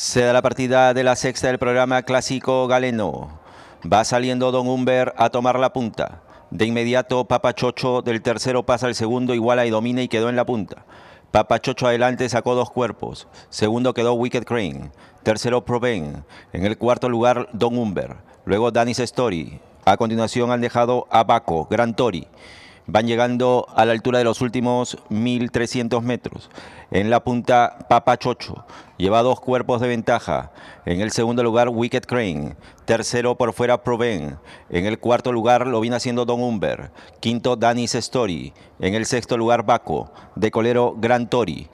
Se da la partida de la sexta del programa clásico galeno. Va saliendo Don Humber a tomar la punta. De inmediato Papachocho del tercero pasa al segundo, iguala y domina y quedó en la punta. Papachocho adelante sacó dos cuerpos. Segundo quedó Wicked Crane. Tercero Proven. En el cuarto lugar Don Humber. Luego Danis Story. A continuación han dejado a Baco, Gran Tori van llegando a la altura de los últimos 1.300 metros. En la punta, Papachocho lleva dos cuerpos de ventaja. En el segundo lugar, Wicked Crane. Tercero por fuera, Proven. En el cuarto lugar, lo viene haciendo Don Umber. Quinto, Danny Story. En el sexto lugar, Baco. De colero, Gran Tori.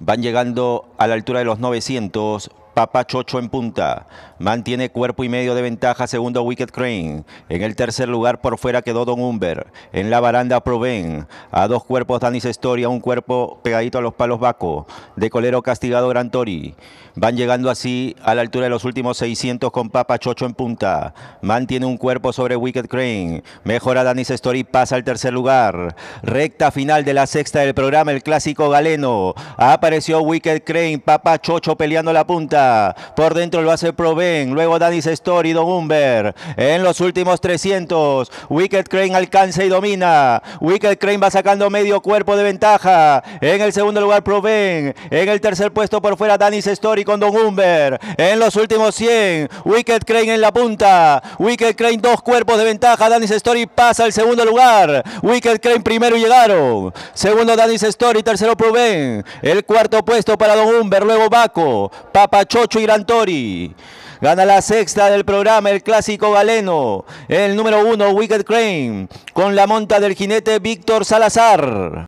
Van llegando a la altura de los 900 Papa Chocho en punta. Mantiene cuerpo y medio de ventaja segundo Wicked Crane. En el tercer lugar por fuera quedó Don Humber. En la baranda Proven. A dos cuerpos Danis A un cuerpo pegadito a los palos Baco. De colero castigado Gran Tori. Van llegando así a la altura de los últimos 600 con Papa Chocho en punta. Mantiene un cuerpo sobre Wicked Crane. Mejora Danis Story, pasa al tercer lugar. Recta final de la sexta del programa, el clásico galeno. Apareció Wicked Crane, Papa Chocho peleando la punta. Por dentro lo hace Proven. Luego Danny Story, y Don Humber. En los últimos 300. Wicked Crane alcanza y domina. Wicked Crane va sacando medio cuerpo de ventaja. En el segundo lugar Proven. En el tercer puesto por fuera Danny Story con Don Humber. En los últimos 100. Wicked Crane en la punta. Wicked Crane dos cuerpos de ventaja. Danny Story pasa al segundo lugar. Wicked Crane primero llegaron. Segundo Danny Sestori. Tercero Proven. El cuarto puesto para Don Humber. Luego Baco. Papacho 8 Irantori Gana la sexta del programa, el clásico galeno. El número uno, Wicked Crane, con la monta del jinete Víctor Salazar.